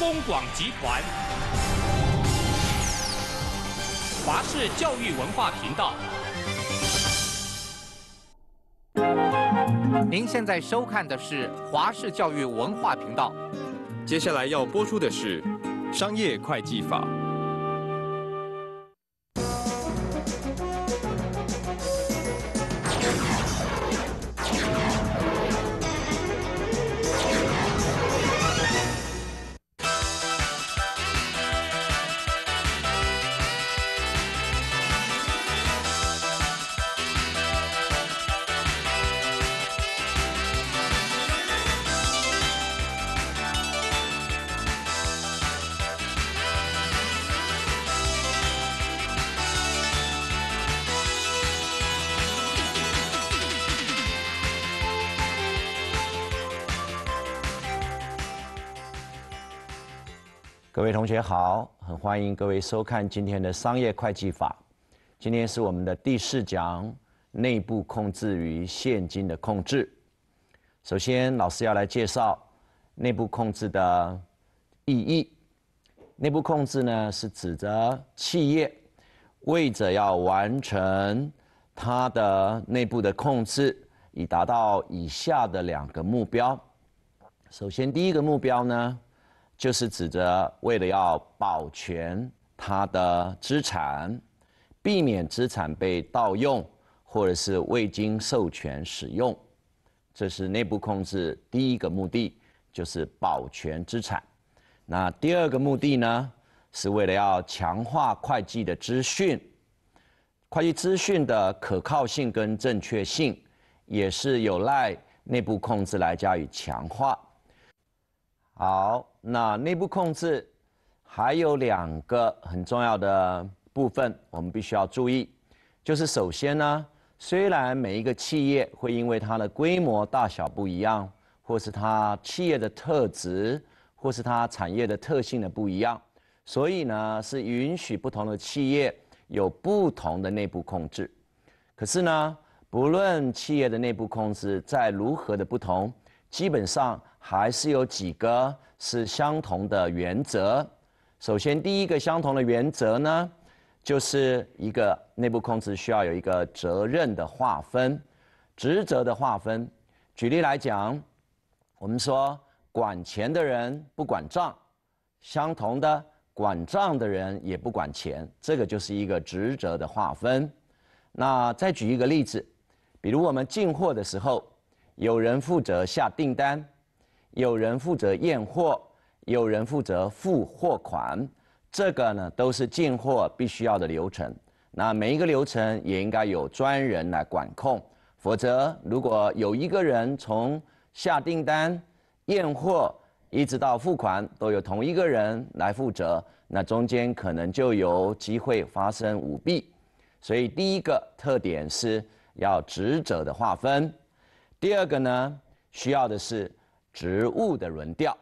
中广集团，华视教育文化频道。您现在收看的是华视教育文化频道。接下来要播出的是《商业会计法》。各位同学好，很欢迎各位收看今天的商业会计法。今天是我们的第四讲，内部控制与现金的控制。首先，老师要来介绍内部控制的意义。内部控制呢，是指着企业为着要完成它的内部的控制，以达到以下的两个目标。首先，第一个目标呢。就是指着为了要保全他的资产，避免资产被盗用或者是未经授权使用，这是内部控制第一个目的，就是保全资产。那第二个目的呢，是为了要强化会计的资讯，会计资讯的可靠性跟正确性，也是有赖内部控制来加以强化。好，那内部控制还有两个很重要的部分，我们必须要注意，就是首先呢，虽然每一个企业会因为它的规模大小不一样，或是它企业的特质，或是它产业的特性的不一样，所以呢是允许不同的企业有不同的内部控制，可是呢，不论企业的内部控制再如何的不同，基本上。还是有几个是相同的原则。首先，第一个相同的原则呢，就是一个内部控制需要有一个责任的划分、职责的划分。举例来讲，我们说管钱的人不管账，相同的管账的人也不管钱，这个就是一个职责的划分。那再举一个例子，比如我们进货的时候，有人负责下订单。有人负责验货，有人负责付货款，这个呢都是进货必须要的流程。那每一个流程也应该有专人来管控，否则如果有一个人从下订单、验货一直到付款，都有同一个人来负责，那中间可能就有机会发生舞弊。所以，第一个特点是要职责的划分。第二个呢，需要的是。植物的轮调，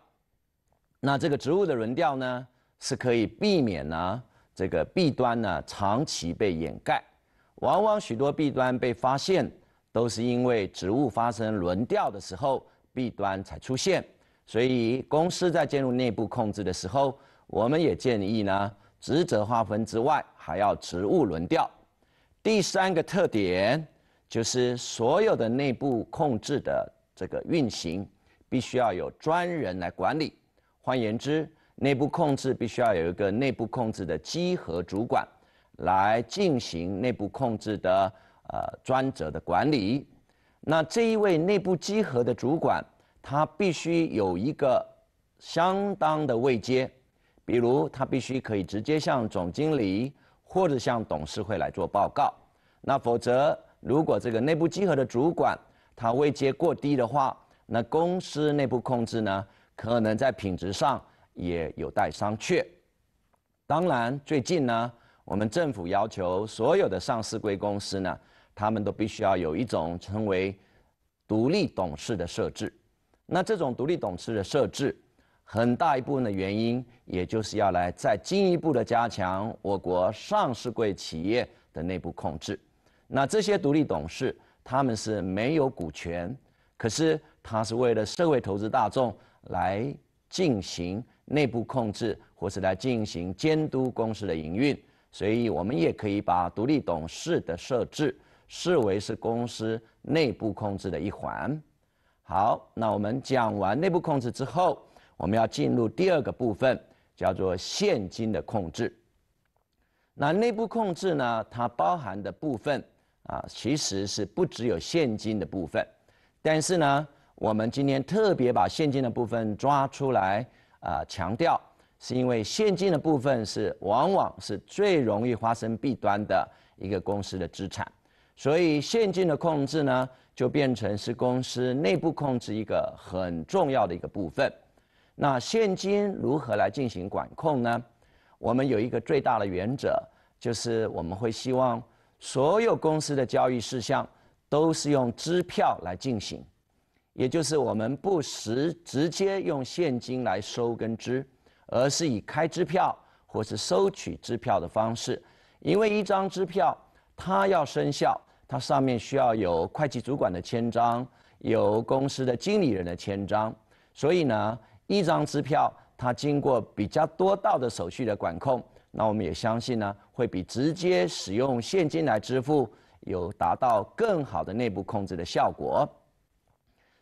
那这个植物的轮调呢，是可以避免呢这个弊端呢长期被掩盖。往往许多弊端被发现，都是因为植物发生轮调的时候，弊端才出现。所以，公司在进入内部控制的时候，我们也建议呢，职责划分之外，还要职务轮调。第三个特点就是所有的内部控制的这个运行。必须要有专人来管理，换言之，内部控制必须要有一个内部控制的稽核主管来进行内部控制的呃专责的管理。那这一位内部稽核的主管，他必须有一个相当的位阶，比如他必须可以直接向总经理或者向董事会来做报告。那否则，如果这个内部稽核的主管他位阶过低的话，那公司内部控制呢，可能在品质上也有待商榷。当然，最近呢，我们政府要求所有的上市贵公司呢，他们都必须要有一种称为独立董事的设置。那这种独立董事的设置，很大一部分的原因，也就是要来再进一步的加强我国上市贵企业的内部控制。那这些独立董事，他们是没有股权，可是。它是为了社会投资大众来进行内部控制，或是来进行监督公司的营运，所以我们也可以把独立董事的设置视为是公司内部控制的一环。好，那我们讲完内部控制之后，我们要进入第二个部分，叫做现金的控制。那内部控制呢，它包含的部分啊，其实是不只有现金的部分，但是呢。我们今天特别把现金的部分抓出来啊，强调，是因为现金的部分是往往是最容易发生弊端的一个公司的资产，所以现金的控制呢，就变成是公司内部控制一个很重要的一个部分。那现金如何来进行管控呢？我们有一个最大的原则，就是我们会希望所有公司的交易事项都是用支票来进行。也就是我们不实直接用现金来收跟支，而是以开支票或是收取支票的方式，因为一张支票它要生效，它上面需要有会计主管的签章，有公司的经理人的签章，所以呢，一张支票它经过比较多道的手续的管控，那我们也相信呢，会比直接使用现金来支付有达到更好的内部控制的效果。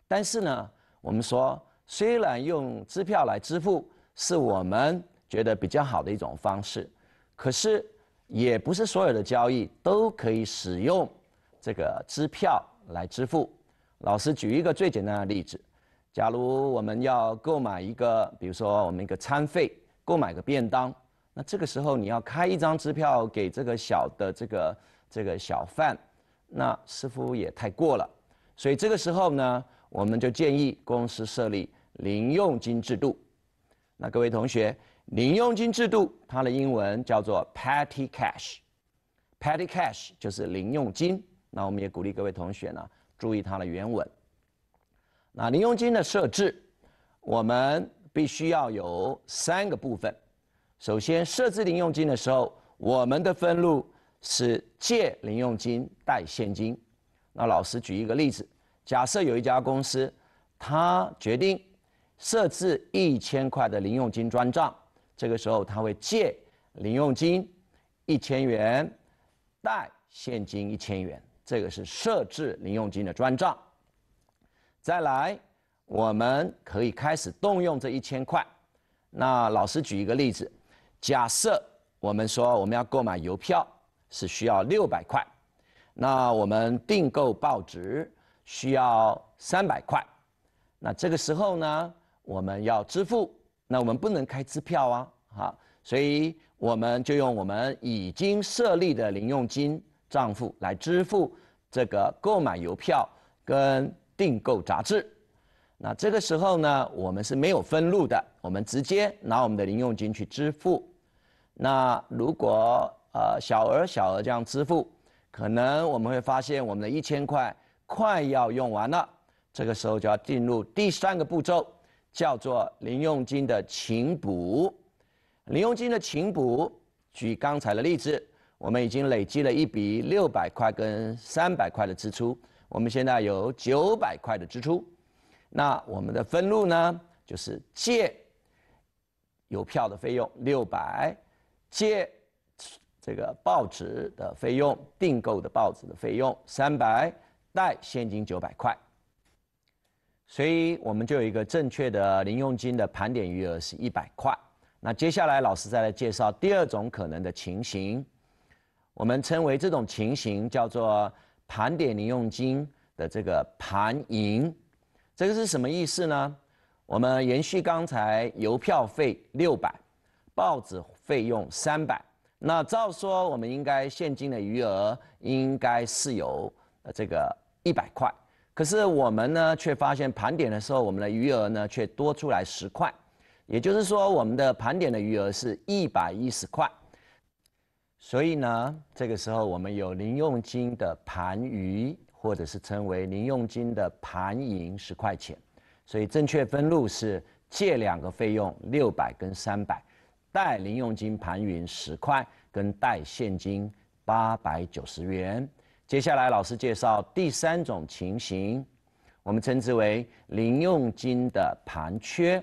但是呢，我们说，虽然用支票来支付是我们觉得比较好的一种方式，可是也不是所有的交易都可以使用这个支票来支付。老师举一个最简单的例子：，假如我们要购买一个，比如说我们一个餐费，购买个便当，那这个时候你要开一张支票给这个小的这个这个小贩，那似乎也太过了。所以这个时候呢？我们就建议公司设立零用金制度。那各位同学，零用金制度它的英文叫做 petty cash。petty cash 就是零用金。那我们也鼓励各位同学呢，注意它的原文。那零用金的设置，我们必须要有三个部分。首先，设置零用金的时候，我们的分录是借零用金，贷现金。那老师举一个例子。假设有一家公司，它决定设置一千块的零用金专账，这个时候它会借零用金一千元，贷现金一千元，这个是设置零用金的专账。再来，我们可以开始动用这一千块。那老师举一个例子，假设我们说我们要购买邮票是需要六百块，那我们订购报纸。需要三百块，那这个时候呢，我们要支付，那我们不能开支票啊，好，所以我们就用我们已经设立的零用金账户来支付这个购买邮票跟订购杂志。那这个时候呢，我们是没有分录的，我们直接拿我们的零用金去支付。那如果呃小额小额这样支付，可能我们会发现我们的一千块。快要用完了，这个时候就要进入第三个步骤，叫做零用金的勤补。零用金的勤补，举刚才的例子，我们已经累积了一笔六百块跟三百块的支出，我们现在有九百块的支出，那我们的分录呢，就是借邮票的费用六百，借这个报纸的费用，订购的报纸的费用三百。带现金九百块，所以我们就有一个正确的零用金的盘点余额是一百块。那接下来老师再来介绍第二种可能的情形，我们称为这种情形叫做盘点零用金的这个盘盈，这个是什么意思呢？我们延续刚才邮票费六百，报纸费用三百，那照说我们应该现金的余额应该是有这个。一百块，可是我们呢，却发现盘点的时候，我们的余额呢却多出来十块，也就是说，我们的盘点的余额是一百一十块。所以呢，这个时候我们有零用金的盘余，或者是称为零用金的盘盈十块钱。所以正确分录是借两个费用六百跟三百，贷零用金盘余十块，跟贷现金八百九十元。接下来，老师介绍第三种情形，我们称之为零用金的盘缺。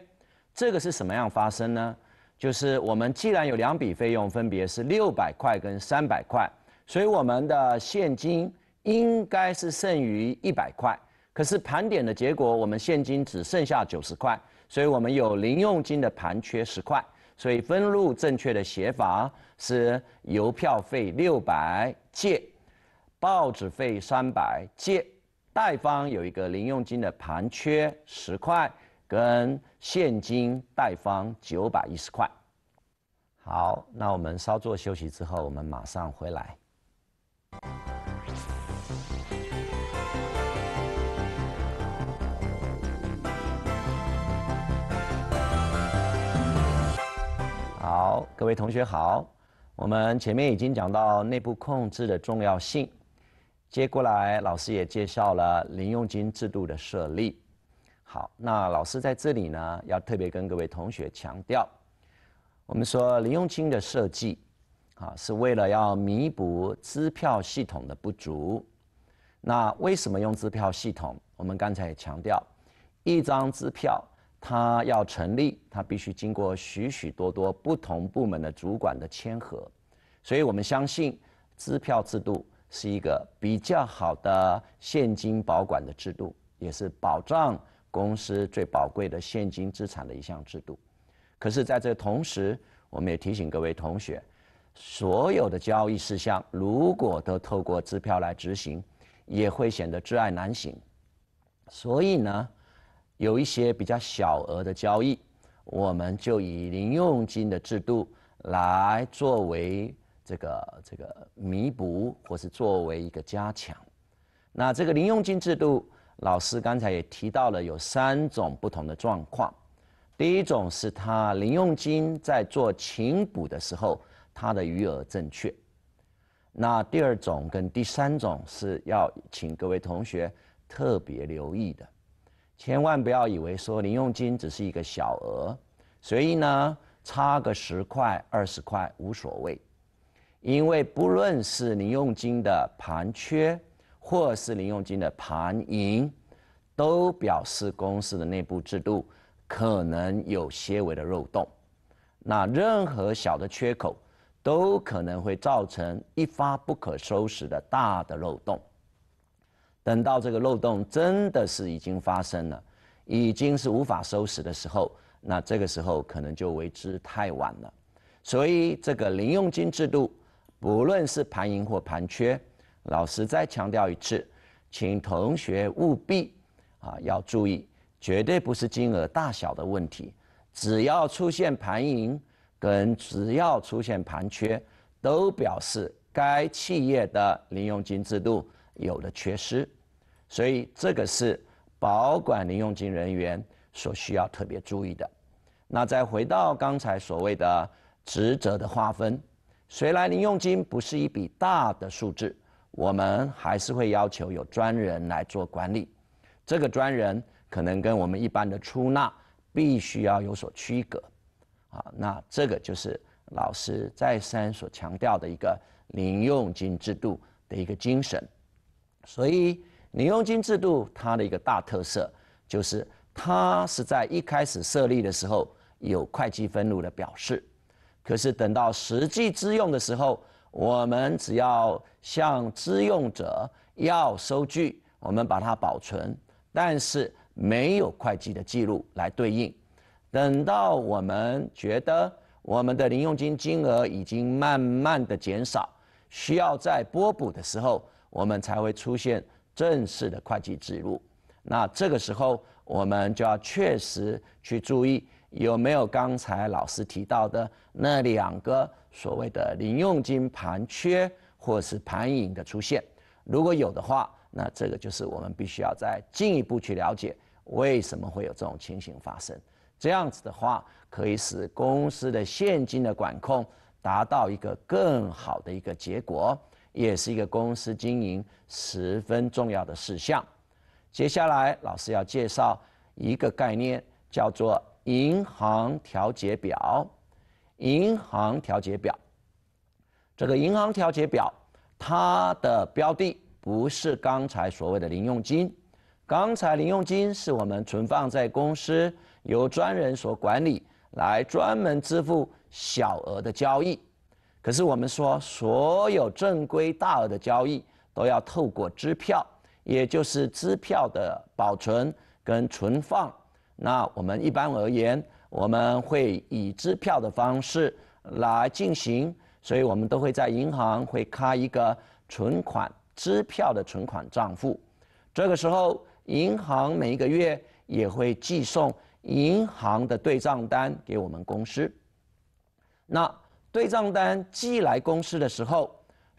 这个是什么样发生呢？就是我们既然有两笔费用，分别是六百块跟三百块，所以我们的现金应该是剩余一百块。可是盘点的结果，我们现金只剩下九十块，所以我们有零用金的盘缺十块。所以分录正确的写法是：邮票费六百借。报纸费三百借，贷方有一个零用金的盘缺十块，跟现金贷方九百一十块。好，那我们稍作休息之后，我们马上回来。好，各位同学好，我们前面已经讲到内部控制的重要性。接过来，老师也介绍了零用金制度的设立。好，那老师在这里呢，要特别跟各位同学强调，我们说零用金的设计，啊，是为了要弥补支票系统的不足。那为什么用支票系统？我们刚才也强调，一张支票它要成立，它必须经过许许多多不同部门的主管的签合，所以我们相信支票制度。是一个比较好的现金保管的制度，也是保障公司最宝贵的现金资产的一项制度。可是，在这同时，我们也提醒各位同学，所有的交易事项如果都透过支票来执行，也会显得挚爱难行。所以呢，有一些比较小额的交易，我们就以零用金的制度来作为。这个这个弥补或是作为一个加强，那这个零用金制度，老师刚才也提到了有三种不同的状况。第一种是他零用金在做勤补的时候，他的余额正确。那第二种跟第三种是要请各位同学特别留意的，千万不要以为说零用金只是一个小额，所以呢差个十块二十块无所谓。因为不论是零用金的盘缺，或是零用金的盘盈，都表示公司的内部制度可能有些微的漏洞。那任何小的缺口，都可能会造成一发不可收拾的大的漏洞。等到这个漏洞真的是已经发生了，已经是无法收拾的时候，那这个时候可能就为之太晚了。所以这个零用金制度。不论是盘盈或盘缺，老师再强调一次，请同学务必啊要注意，绝对不是金额大小的问题。只要出现盘盈跟只要出现盘缺，都表示该企业的零用金制度有了缺失，所以这个是保管零用金人员所需要特别注意的。那再回到刚才所谓的职责的划分。谁来零用金不是一笔大的数字，我们还是会要求有专人来做管理。这个专人可能跟我们一般的出纳必须要有所区隔。啊，那这个就是老师再三所强调的一个零用金制度的一个精神。所以，零用金制度它的一个大特色，就是它是在一开始设立的时候有会计分录的表示。可是等到实际支用的时候，我们只要向支用者要收据，我们把它保存，但是没有会计的记录来对应。等到我们觉得我们的零用金金额已经慢慢的减少，需要再拨补的时候，我们才会出现正式的会计记录。那这个时候，我们就要确实去注意。有没有刚才老师提到的那两个所谓的零用金盘缺或是盘盈的出现？如果有的话，那这个就是我们必须要再进一步去了解为什么会有这种情形发生。这样子的话，可以使公司的现金的管控达到一个更好的一个结果，也是一个公司经营十分重要的事项。接下来，老师要介绍一个概念，叫做。银行调节表，银行调节表，这个银行调节表，它的标的不是刚才所谓的零用金，刚才零用金是我们存放在公司，由专人所管理，来专门支付小额的交易，可是我们说所有正规大额的交易都要透过支票，也就是支票的保存跟存放。那我们一般而言，我们会以支票的方式来进行，所以我们都会在银行会开一个存款支票的存款账户。这个时候，银行每一个月也会寄送银行的对账单给我们公司。那对账单寄来公司的时候，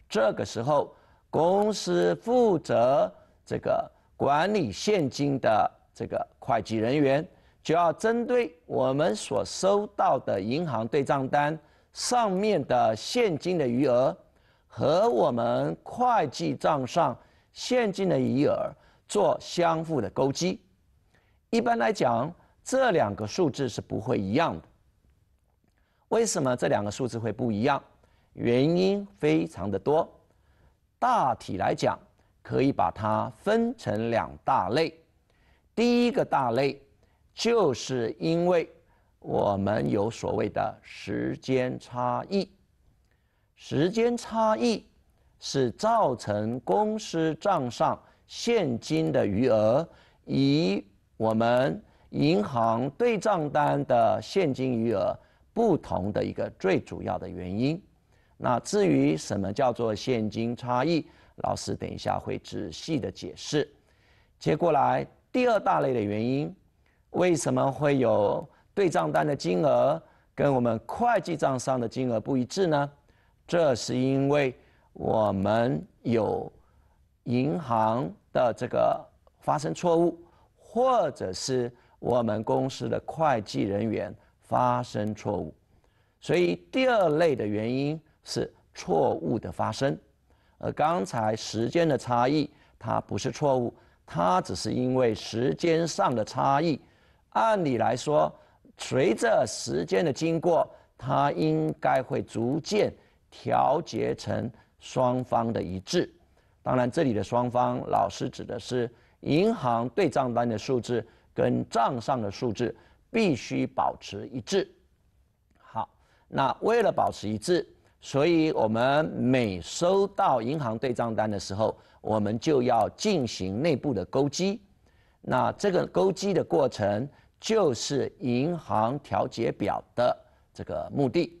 这个时候公司负责这个管理现金的。这个会计人员就要针对我们所收到的银行对账单上面的现金的余额和我们会计账上现金的余额做相互的勾稽。一般来讲，这两个数字是不会一样的。为什么这两个数字会不一样？原因非常的多，大体来讲可以把它分成两大类。第一个大类，就是因为我们有所谓的时间差异，时间差异是造成公司账上现金的余额与我们银行对账单的现金余额不同的一个最主要的原因。那至于什么叫做现金差异，老师等一下会仔细的解释。接过来。第二大类的原因，为什么会有对账单的金额跟我们会计账上的金额不一致呢？这是因为我们有银行的这个发生错误，或者是我们公司的会计人员发生错误。所以第二类的原因是错误的发生，而刚才时间的差异它不是错误。它只是因为时间上的差异，按理来说，随着时间的经过，它应该会逐渐调节成双方的一致。当然，这里的双方，老师指的是银行对账单的数字跟账上的数字必须保持一致。好，那为了保持一致。所以，我们每收到银行对账单的时候，我们就要进行内部的勾稽。那这个勾稽的过程，就是银行调节表的这个目的。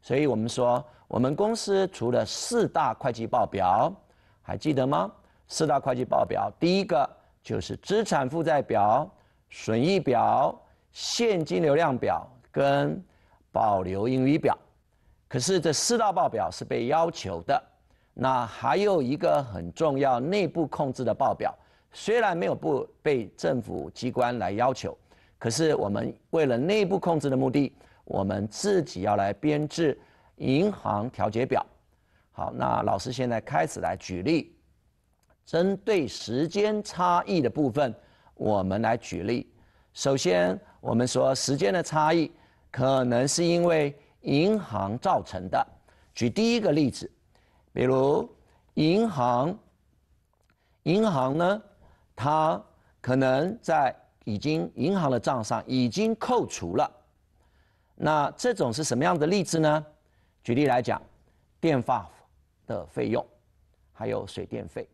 所以，我们说，我们公司除了四大会计报表，还记得吗？四大会计报表，第一个就是资产负债表、损益表、现金流量表跟保留盈余表。可是这四大报表是被要求的，那还有一个很重要内部控制的报表，虽然没有不被政府机关来要求，可是我们为了内部控制的目的，我们自己要来编制银行调节表。好，那老师现在开始来举例，针对时间差异的部分，我们来举例。首先，我们说时间的差异，可能是因为。银行造成的，举第一个例子，比如银行，银行呢，它可能在已经银行的账上已经扣除了，那这种是什么样的例子呢？举例来讲，电话的费用，还有水电费，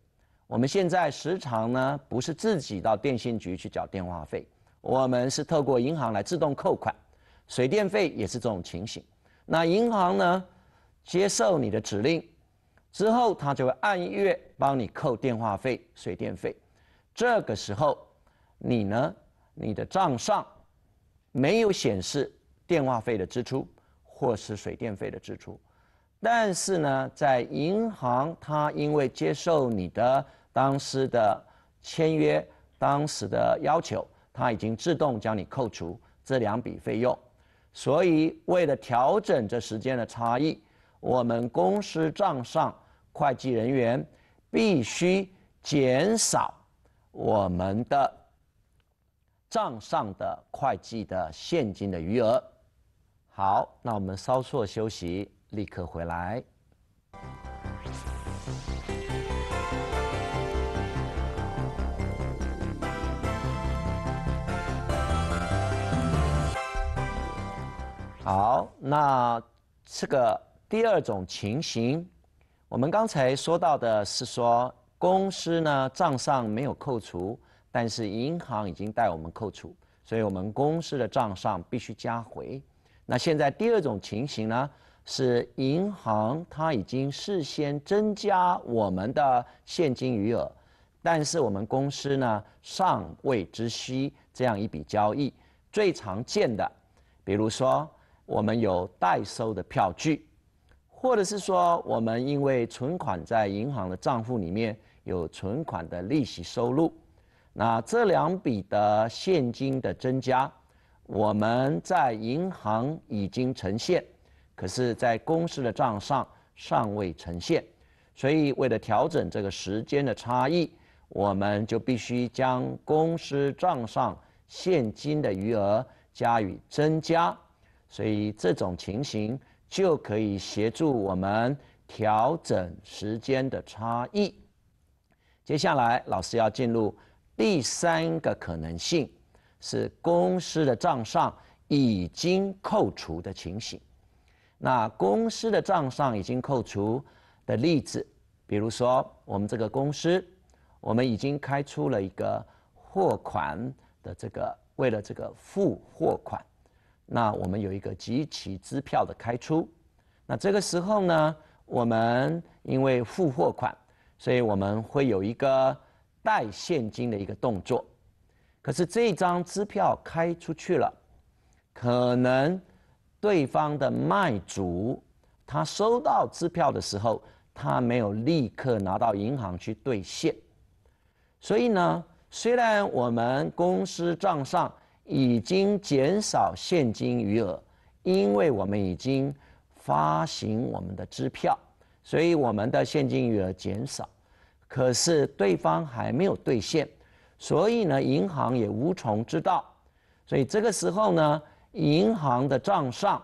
我们现在时常呢不是自己到电信局去缴电话费，我们是透过银行来自动扣款，水电费也是这种情形。那银行呢？接受你的指令之后，它就会按月帮你扣电话费、水电费。这个时候，你呢？你的账上没有显示电话费的支出或是水电费的支出，但是呢，在银行，它因为接受你的当时的签约、当时的要求，它已经自动将你扣除这两笔费用。所以，为了调整这时间的差异，我们公司账上会计人员必须减少我们的账上的会计的现金的余额。好，那我们稍作休息，立刻回来。好，那这个第二种情形，我们刚才说到的是说公司呢账上没有扣除，但是银行已经代我们扣除，所以我们公司的账上必须加回。那现在第二种情形呢，是银行它已经事先增加我们的现金余额，但是我们公司呢尚未知悉这样一笔交易。最常见的，比如说。我们有代收的票据，或者是说，我们因为存款在银行的账户里面有存款的利息收入，那这两笔的现金的增加，我们在银行已经呈现，可是，在公司的账上尚未呈现，所以为了调整这个时间的差异，我们就必须将公司账上现金的余额加以增加。所以这种情形就可以协助我们调整时间的差异。接下来，老师要进入第三个可能性，是公司的账上已经扣除的情形。那公司的账上已经扣除的例子，比如说我们这个公司，我们已经开出了一个货款的这个为了这个付货款。那我们有一个集齐支票的开出，那这个时候呢，我们因为付货款，所以我们会有一个带现金的一个动作。可是这张支票开出去了，可能对方的卖主他收到支票的时候，他没有立刻拿到银行去兑现，所以呢，虽然我们公司账上。已经减少现金余额，因为我们已经发行我们的支票，所以我们的现金余额减少。可是对方还没有兑现，所以呢，银行也无从知道。所以这个时候呢，银行的账上，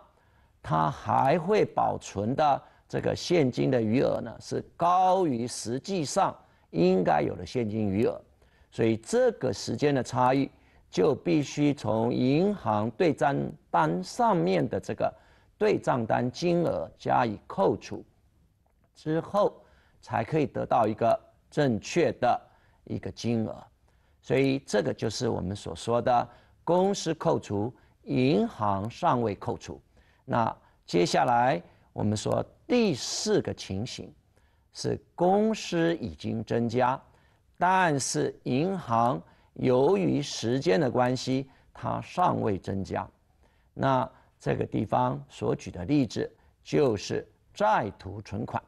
它还会保存的这个现金的余额呢，是高于实际上应该有的现金余额，所以这个时间的差异。就必须从银行对账单上面的这个对账单金额加以扣除之后，才可以得到一个正确的一个金额。所以，这个就是我们所说的公司扣除银行尚未扣除。那接下来我们说第四个情形是公司已经增加，但是银行。由于时间的关系，它尚未增加。那这个地方所举的例子就是在途存款。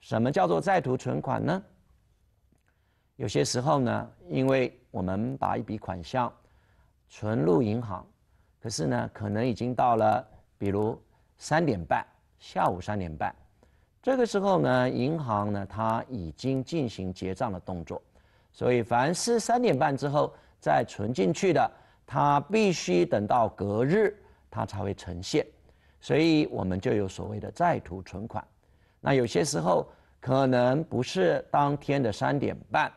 什么叫做在途存款呢？有些时候呢，因为我们把一笔款项存入银行，可是呢，可能已经到了，比如三点半，下午三点半，这个时候呢，银行呢，它已经进行结账的动作。所以，凡是三点半之后再存进去的，它必须等到隔日它才会呈现。所以我们就有所谓的在途存款。那有些时候可能不是当天的三点半，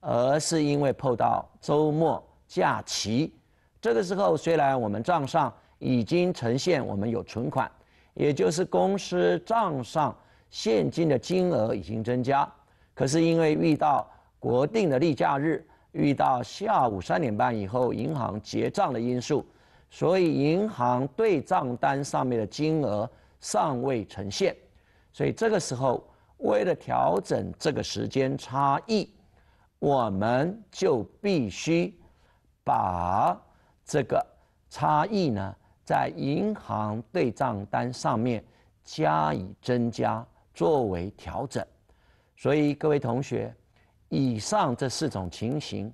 而是因为碰到周末假期。这个时候虽然我们账上已经呈现我们有存款，也就是公司账上现金的金额已经增加，可是因为遇到国定的例假日遇到下午三点半以后银行结账的因素，所以银行对账单上面的金额尚未呈现，所以这个时候为了调整这个时间差异，我们就必须把这个差异呢在银行对账单上面加以增加作为调整，所以各位同学。以上这四种情形，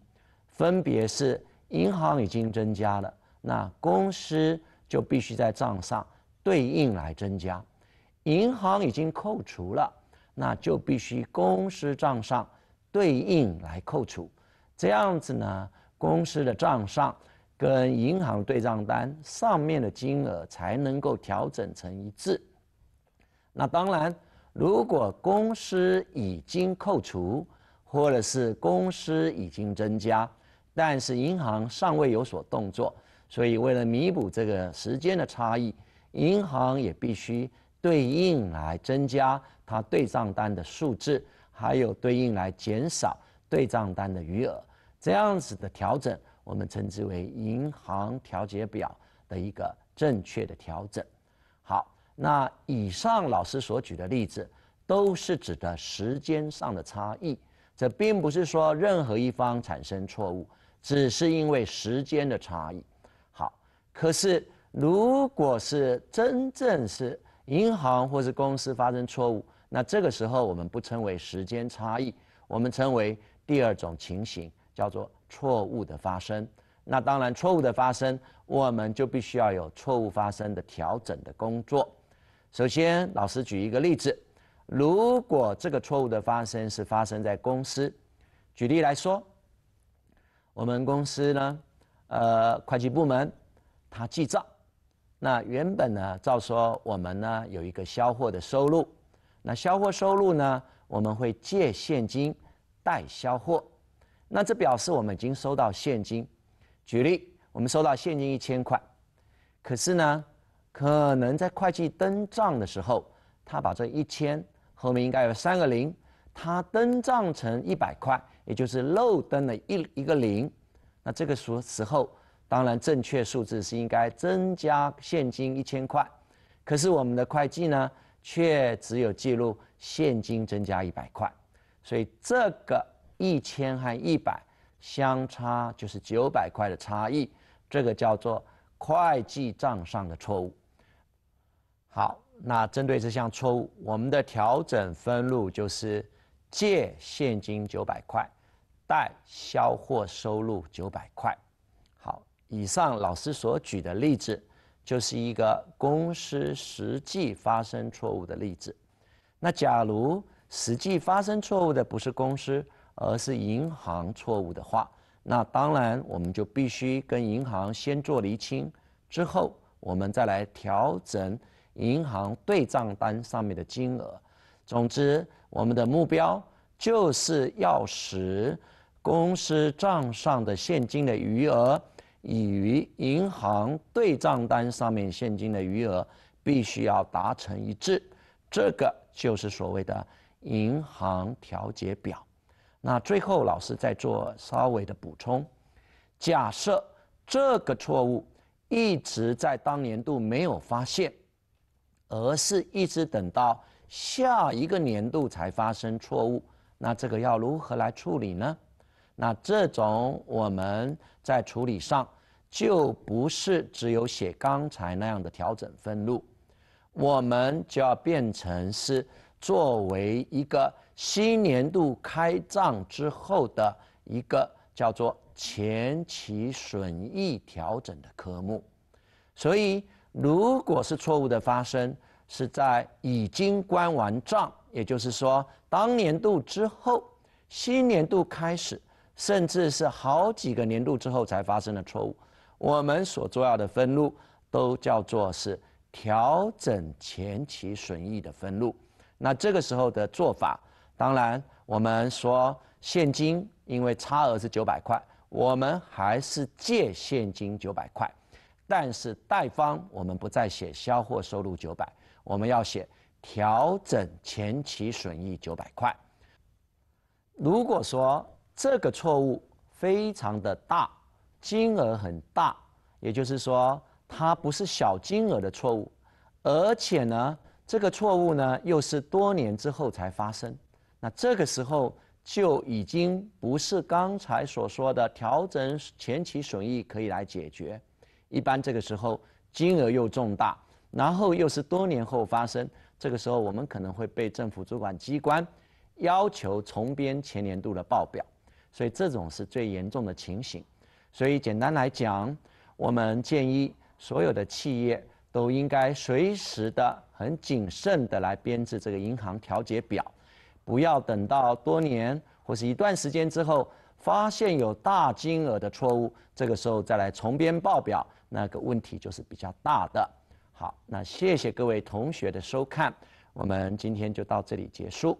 分别是银行已经增加了，那公司就必须在账上对应来增加；银行已经扣除了，那就必须公司账上对应来扣除。这样子呢，公司的账上跟银行对账单上面的金额才能够调整成一致。那当然，如果公司已经扣除。或者是公司已经增加，但是银行尚未有所动作，所以为了弥补这个时间的差异，银行也必须对应来增加它对账单的数字，还有对应来减少对账单的余额，这样子的调整，我们称之为银行调节表的一个正确的调整。好，那以上老师所举的例子，都是指的时间上的差异。这并不是说任何一方产生错误，只是因为时间的差异。好，可是如果是真正是银行或是公司发生错误，那这个时候我们不称为时间差异，我们称为第二种情形，叫做错误的发生。那当然，错误的发生，我们就必须要有错误发生的调整的工作。首先，老师举一个例子。如果这个错误的发生是发生在公司，举例来说，我们公司呢，呃，会计部门，他记账，那原本呢，照说我们呢有一个销货的收入，那销货收入呢，我们会借现金，代销货，那这表示我们已经收到现金，举例，我们收到现金一千块，可是呢，可能在会计登账的时候，他把这一千后面应该有三个零，他登账成一百块，也就是漏登了一一个零，那这个时候，当然正确数字是应该增加现金一千块，可是我们的会计呢，却只有记录现金增加一百块，所以这个一千和一百相差就是九百块的差异，这个叫做会计账上的错误。好。那针对这项错误，我们的调整分录就是借现金九百块，贷销货收入九百块。好，以上老师所举的例子，就是一个公司实际发生错误的例子。那假如实际发生错误的不是公司，而是银行错误的话，那当然我们就必须跟银行先做厘清，之后我们再来调整。银行对账单上面的金额。总之，我们的目标就是要使公司账上的现金的余额，与银行对账单上面现金的余额必须要达成一致。这个就是所谓的银行调节表。那最后，老师再做稍微的补充：假设这个错误一直在当年度没有发现。而是一直等到下一个年度才发生错误，那这个要如何来处理呢？那这种我们在处理上就不是只有写刚才那样的调整分录，我们就要变成是作为一个新年度开账之后的一个叫做前期损益调整的科目，所以。如果是错误的发生是在已经关完账，也就是说当年度之后，新年度开始，甚至是好几个年度之后才发生的错误，我们所做要的分录都叫做是调整前期损益的分录。那这个时候的做法，当然我们说现金，因为差额是九百块，我们还是借现金九百块。但是贷方我们不再写销货收入九百，我们要写调整前期损益九百块。如果说这个错误非常的大，金额很大，也就是说它不是小金额的错误，而且呢这个错误呢又是多年之后才发生，那这个时候就已经不是刚才所说的调整前期损益可以来解决。一般这个时候金额又重大，然后又是多年后发生，这个时候我们可能会被政府主管机关要求重编前年度的报表，所以这种是最严重的情形。所以简单来讲，我们建议所有的企业都应该随时的很谨慎的来编制这个银行调节表，不要等到多年或是一段时间之后。发现有大金额的错误，这个时候再来重编报表，那个问题就是比较大的。好，那谢谢各位同学的收看，我们今天就到这里结束。